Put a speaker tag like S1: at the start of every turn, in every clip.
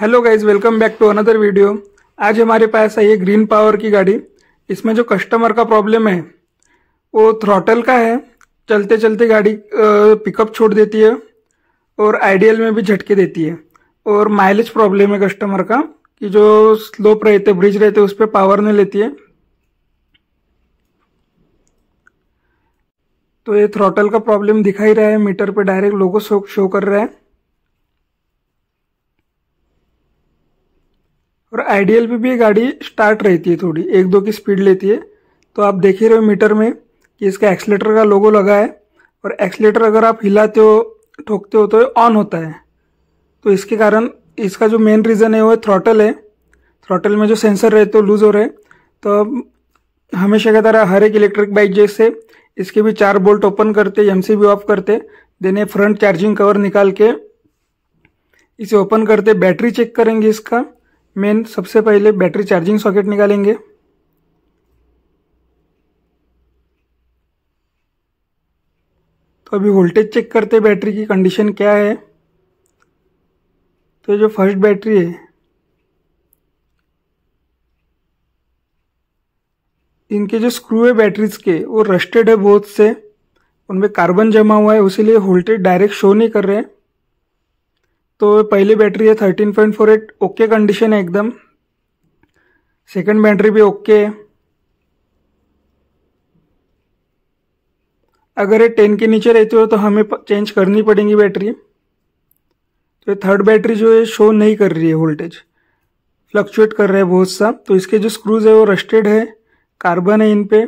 S1: hello guys welcome back to another video आज हमारे पास आई है ग्रीन पावर की गाड़ी इसमें जो कस्टमर का प्रॉब्लम है वो थ्रॉटल का है चलते चलते गाड़ी पिकअप छोड़ देती है और आइडियल में भी झटके देती है और माइलेज प्रॉब्लम है कस्टमर का कि जो स्लोप रहते ब्रिज रहते उस पर पावर नहीं लेती है तो ये थ्रॉटल का प्रॉब्लम दिखा ही रहा है मीटर पे डायरेक्ट लोगों शो शो कर रहा है और आइडियल पे भी गाड़ी स्टार्ट रहती है थोड़ी एक दो की स्पीड लेती है तो आप देख ही रहे हो मीटर में कि इसका एक्सलेटर का लोगो लगा है और एक्सलेटर अगर आप हिलाते हो ठोकते हो तो ऑन होता है तो इसके कारण इसका जो मेन रीज़न है वो थ्रॉटल है थ्रॉटल में जो सेंसर रहते हो तो लूज़ हो रहे तो हमेशा की तरह हर एक इलेक्ट्रिक बाइक जैसे इसके भी चार बोल्ट ओपन करते एम सी ऑफ करते देन ये फ्रंट चार्जिंग कवर निकाल के इसे ओपन करते बैटरी चेक करेंगे इसका मेन सबसे पहले बैटरी चार्जिंग सॉकेट निकालेंगे तो अभी वोल्टेज चेक करते बैटरी की कंडीशन क्या है तो जो फर्स्ट बैटरी है इनके जो स्क्रू है बैटरीज के वो रस्टेड है बहुत से उनमें कार्बन जमा हुआ है उसीलिए वोल्टेज डायरेक्ट शो नहीं कर रहे हैं तो पहली बैटरी है thirteen point four eight okay condition है एकदम सेकंड बैटरी भी ओके है अगर ये टेन के नीचे रहती हो तो हमें चेंज करनी पड़ेगी बैटरी तो ये थर्ड बैटरी जो है शो नहीं कर रही है वोल्टेज फ्लक्चुएट कर रहा है बहुत सा तो इसके जो स्क्रूज है वो रस्टेड है कार्बन है इन पे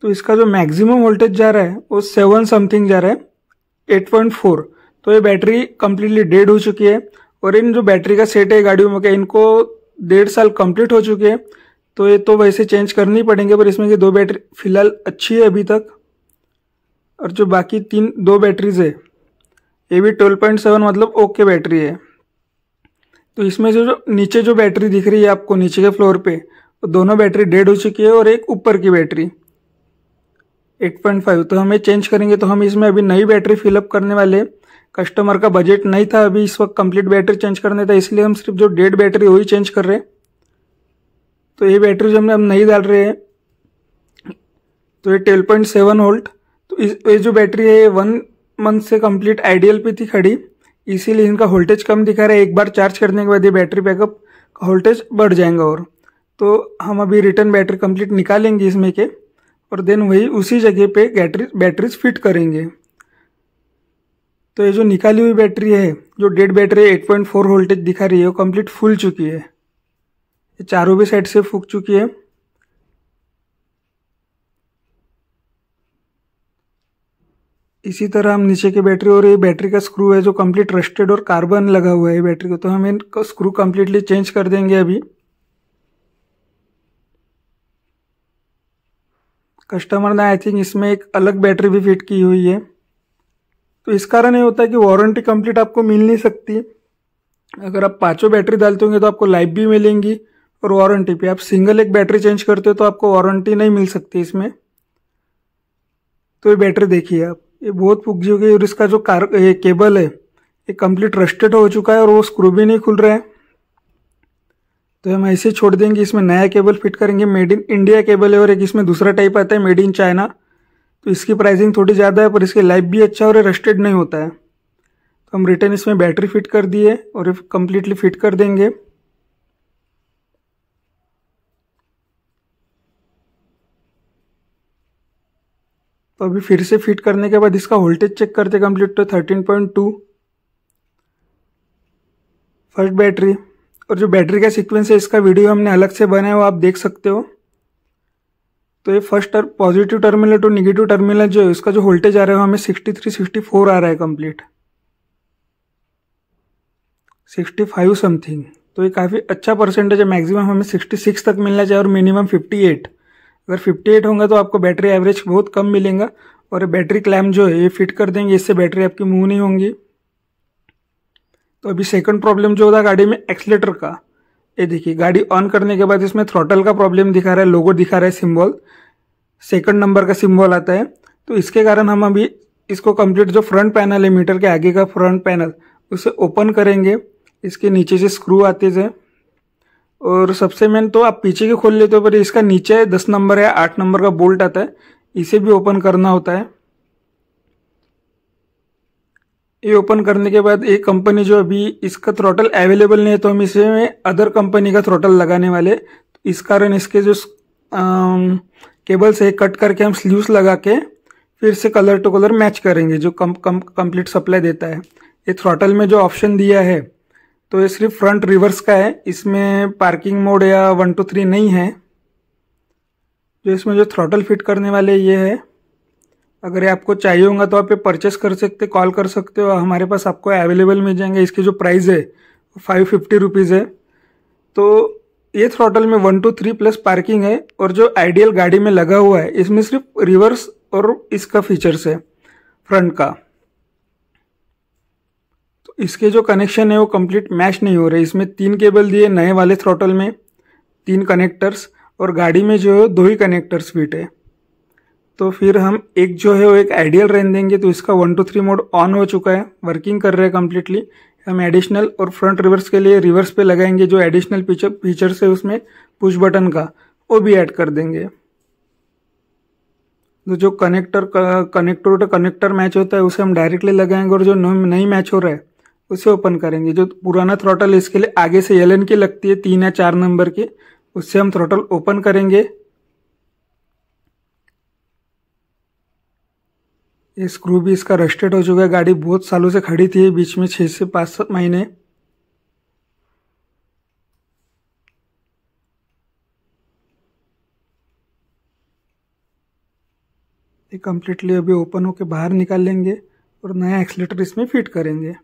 S1: तो इसका जो मैक्सिमम वोल्टेज जा रहा है वो सेवन समथिंग जा रहा है एट पॉइंट फोर तो ये बैटरी कम्प्लीटली डेड हो चुकी है और इन जो बैटरी का सेट है गाड़ियों में इनको डेढ़ साल कम्प्लीट हो चुके हैं तो ये तो वैसे चेंज करनी पड़ेंगे पर इसमें की दो बैटरी फिलहाल अच्छी है अभी तक और जो बाकी तीन दो बैटरीज है ये भी ट्वेल्व पॉइंट सेवन मतलब ओके बैटरी है तो इसमें से जो नीचे जो बैटरी दिख रही है आपको नीचे के फ्लोर पे दोनों बैटरी डेड हो चुकी है और एक ऊपर की बैटरी 8.5 तो हमें चेंज करेंगे तो हम इसमें अभी नई बैटरी फिलअप करने वाले कस्टमर का बजट नहीं था अभी इस वक्त कंप्लीट बैटरी चेंज करने था इसलिए हम सिर्फ जो डेड बैटरी वही चेंज कर रहे हैं तो ये बैटरी जो हमने हम नहीं डाल रहे हैं तो ये ट्वेल्व पॉइंट सेवन वोल्ट तो इस ये जो बैटरी है वन मंथ से कंप्लीट आइडियल पे थी खड़ी इसीलिए इनका वोल्टेज कम दिखा रहा है एक बार चार्ज करने के बाद ये बैटरी बैकअप का वोल्टेज बढ़ जाएगा और तो हम अभी रिटर्न बैटरी कंप्लीट निकालेंगे इसमें के और देन वही उसी जगह पे बैटरीज फिट करेंगे तो ये जो निकाली हुई बैटरी है जो dead battery eight point four voltage दिखा रही है वो कम्प्लीट फूल चुकी है ये चारों भी साइड से फूक चुकी है इसी तरह हम नीचे की बैटरी और ये बैटरी का स्क्रू है जो कंप्लीट रस्टेड और कार्बन लगा हुआ है बैटरी को तो हम इन स्क्रू कंप्लीटली चेंज कर देंगे अभी कस्टमर ने आई थिंक इसमें एक अलग बैटरी भी फिट की हुई है तो इस कारण ये होता है कि वारंटी कंप्लीट आपको मिल नहीं सकती अगर आप पाँचों बैटरी डालते होंगे तो आपको लाइफ भी मिलेंगी और वारंटी पे आप सिंगल एक बैटरी चेंज करते हो तो आपको वारंटी नहीं मिल सकती इसमें तो ये बैटरी देखिए आप ये बहुत पुगजी हो गई और इसका जो कार ये केबल है ये कंप्लीट रस्टेड हो चुका है और वो स्क्रू भी नहीं खुल रहा है तो हम ऐसे छोड़ देंगे इसमें नया केबल फिट करेंगे मेड इन इंडिया केबल है और एक इसमें दूसरा टाइप आता है मेड इन चाइना तो इसकी प्राइसिंग थोड़ी ज़्यादा है पर इसकी लाइफ भी अच्छा और रस्टेड नहीं होता है तो हम रिटर्न इसमें बैटरी फिट कर दिए और कम्प्लीटली फिट कर देंगे तो अभी फिर से फिट करने के बाद इसका वोल्टेज चेक करते कंप्लीट तो thirteen point two first battery और जो बैटरी का सीक्वेंस है इसका वीडियो हमने अलग से बनाया वो आप देख सकते हो तो ये first term positive terminal to negative terminal जो है उसका जो वोल्टेज आ रहा है हमें सिक्सटी थ्री सिक्सटी फोर आ रहा है कंप्लीट सिक्सटी फाइव समथिंग तो ये काफ़ी अच्छा परसेंटेज है मैक्सिमम हमें सिक्सटी सिक्स तक मिलना चाहिए और मिनिमम फिफ्टी एट अगर फिफ्टी एट होगा तो आपको बैटरी एवरेज बहुत कम मिलेगा और बैटरी क्लैम जो है ये फिट कर देंगे इससे बैटरी आपकी मूव नहीं होंगी तो अभी सेकंड प्रॉब्लम जो है गाड़ी में एक्सलेटर का ये देखिए गाड़ी ऑन करने के बाद इसमें थ्रोटल का प्रॉब्लम दिखा रहा है लोगो दिखा रहा है सिम्बॉल सेकंड नंबर का सिम्बॉल आता है तो इसके कारण हम अभी इसको कंप्लीट जो फ्रंट पैनल है मीटर के आगे का फ्रंट पैनल उसे ओपन करेंगे इसके नीचे से स्क्रू आते थे और सबसे मेन तो आप पीछे के खोल लेते हो पर इसका नीचे दस नंबर या आठ नंबर का बोल्ट आता है इसे भी ओपन करना होता है ये ओपन करने के बाद एक कंपनी जो अभी इसका थ्रोटल अवेलेबल नहीं है तो हम इसे में अदर कंपनी का थ्रोटल लगाने वाले इस कारण इसके जो केबल्स है कट करके हम स्लीव्स लगा के फिर से कलर टू कलर मैच करेंगे जो कम कम कंप्लीट सप्लाई देता है ये थ्रोटल में जो ऑप्शन दिया है तो ये सिर्फ फ्रंट रिवर्स का है इसमें पार्किंग मोड या वन टू थ्री नहीं है जो इसमें जो थ्रोटल फिट करने वाले ये है अगर ये आपको चाहिए होगा तो आप ये परचेस कर सकते कॉल कर सकते हो हमारे पास आपको अवेलेबल मिल जाएंगे इसके जो प्राइस है फाइव फिफ्टी रुपीज़ है तो ये थ्रॉटल में one two three plus parking है और जो आइडियल गाड़ी में लगा हुआ है इसमें सिर्फ रिवर्स और इसका फीचर्स है फ्रंट का तो इसके जो कनेक्शन है वो कंप्लीट मैच नहीं हो रहे इसमें तीन केबल दिए नए वाले थ्रोटल में तीन कनेक्टर्स और गाड़ी में जो है दो ही कनेक्टर्स फिट है तो फिर हम एक जो है वो एक आइडियल रेंज देंगे तो इसका one two three mode on हो चुका है वर्किंग कर रहे हैं कम्प्लीटली हम एडिशनल और फ्रंट रिवर्स के लिए रिवर्स पे लगाएंगे जो एडिशनल फीचर फीचर्स है उसमें पुश बटन का वो भी ऐड कर देंगे तो जो connector connector to connector match होता है उसे हम डायरेक्टली लगाएंगे और जो नई मैच हो रहा है उसे ओपन करेंगे जो पुराना थ्रोटल इसके लिए आगे से एल की लगती है तीन या चार नंबर की उससे हम थ्रोटल ओपन करेंगे ये स्क्रू भी इसका रस्टेड हो चुका है गाड़ी बहुत सालों से खड़ी थी बीच में छः से पाँच सात महीने ये कम्प्लीटली अभी ओपन होके बाहर निकाल लेंगे और नया एक्सलेटर इसमें फिट करेंगे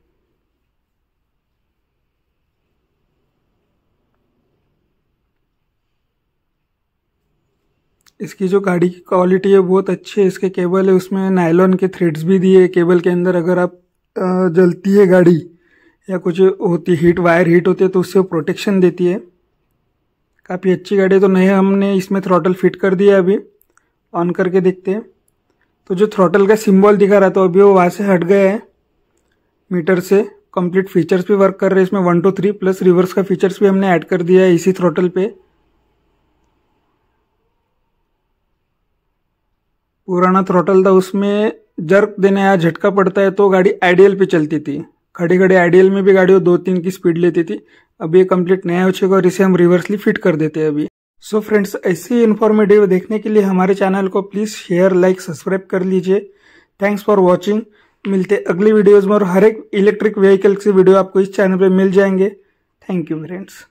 S1: इसकी जो गाड़ी की क्वालिटी है बहुत अच्छी है इसके केबल है उसमें नायलॉन के थ्रेड्स भी दिए केबल के अंदर अगर आप जलती है गाड़ी या कुछ होती हीट वायर हीट होती है तो उससे प्रोटेक्शन देती है काफ़ी अच्छी गाड़ी है तो नहीं हमने इसमें थ्रॉटल फिट कर दिया अभी ऑन करके देखते हैं तो जो थ्रॉटल का सिंबल दिखा रहा था अभी वो वहाँ से हट गया है मीटर से कंप्लीट फीचर्स भी वर्क कर रहे हैं इसमें one two three plus reverse का फीचर्स भी हमने ऐड कर दिया है इसी थ्रोटल पे पुराना थ्रोटल था उसमें जर्क देने या झटका पड़ता है तो गाड़ी आइडियल पे चलती थी खड़ी खड़ी आइडियल में भी गाड़ी दो तीन की स्पीड लेती थी अभी ये कम्प्लीट नया हो चुका और इसे हम रिवर्सली फिट कर देते हैं अभी सो फ्रेंड्स ऐसे इन्फॉर्मेटिव देखने के लिए हमारे चैनल को प्लीज़ शेयर लाइक सब्सक्राइब कर लीजिए थैंक्स फॉर वॉचिंग मिलते अगली वीडियोज़ में और हर एक इलेक्ट्रिक व्हीकल से वीडियो आपको इस चैनल पर मिल जाएंगे थैंक यू फ्रेंड्स